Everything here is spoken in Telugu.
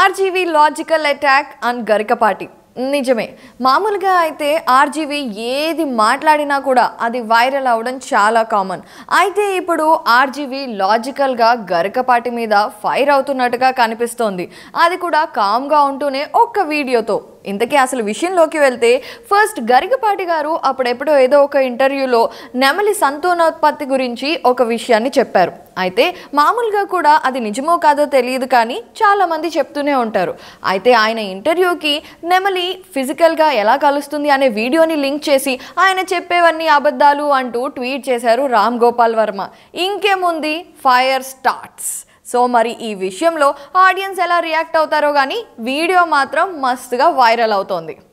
RGV logical attack and Garikapati నిజమే మామూలుగా అయితే ఆర్జీవి ఏది మాట్లాడినా కూడా అది వైరల్ అవడం చాలా కామన్ అయితే ఇప్పుడు ఆర్జీవి లాజికల్గా గరికపాటి మీద ఫైర్ అవుతున్నట్టుగా కనిపిస్తోంది అది కూడా కామ్గా ఉంటూనే ఒక్క వీడియోతో ఇంతకీ అసలు విషయంలోకి వెళ్తే ఫస్ట్ గరికపాటి గారు అప్పుడెప్పుడో ఏదో ఒక ఇంటర్వ్యూలో నెమలి సంతానోత్పత్తి గురించి ఒక విషయాన్ని చెప్పారు అయితే మామూలుగా కూడా అది నిజమో కాదో తెలియదు కానీ చాలామంది చెప్తూనే ఉంటారు అయితే ఆయన ఇంటర్వ్యూకి నెమలి ఫిజికల్గా ఎలా కలుస్తుంది అనే వీడియోని లింక్ చేసి ఆయన చెప్పేవన్నీ అబద్ధాలు అంటూ ట్వీట్ చేశారు రామ్ గోపాల్ వర్మ ఇంకేముంది ఫైర్ స్టార్ట్స్ సో మరి ఈ విషయంలో ఆడియన్స్ ఎలా రియాక్ట్ అవుతారో కానీ వీడియో మాత్రం మస్తుగా వైరల్ అవుతోంది